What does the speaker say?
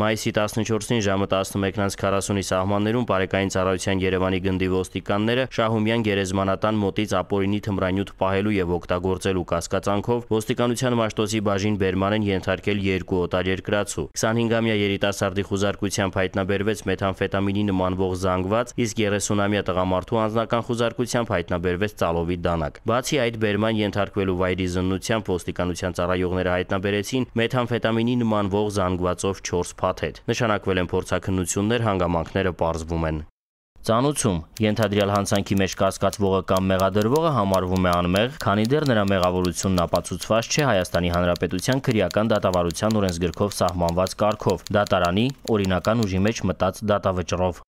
Մայիսի 14-ին ժամը 11:40-ի սահմաններում Բարեկային ծառայության Երևանի գնդի ոստիկանները Շահումյան գերեզմանատան մոտից ապօրինի թմրանյութ պահելու եւ օգտագործելու կասկածանքով ոստիկանության Մաշտոցի բաժին Բերման են ենթարկել երկու օտարերկրացու։ 25-ամյա երիտասարդի խուզարկությամբ հայտնաբերվեց մեթամֆետամինի նմանվող զանգված, իսկ 30-ամյա տղամարդու անձնական խուզարկությամբ հայտնաբերվեց ծալովի դանակ։ Բացի այդ Բերման ենթարկվելու վայրի զննությամբ ոստիկանության ծառայողները հայտնաբերեցին մեթամֆետամինի նմանվող զանգվածով 4 փա փաթեթ։ Նշանակվել են փորձակնություններ, հանգամանքները ողջվում են։ Ծանուցում ենթադրյալ հանցանքի մեջ կասկածվողը կամ մեղադրվողը համարվում է անմեղ, քանի դեռ նրա մեղավորությունն ապացուցված չէ Հայաստանի Հանրապետության քրեական դատավարության օրենսգրքով սահմանված կարգով՝ դատարանի օրինական ուժի մեջ մտած դատավճռով։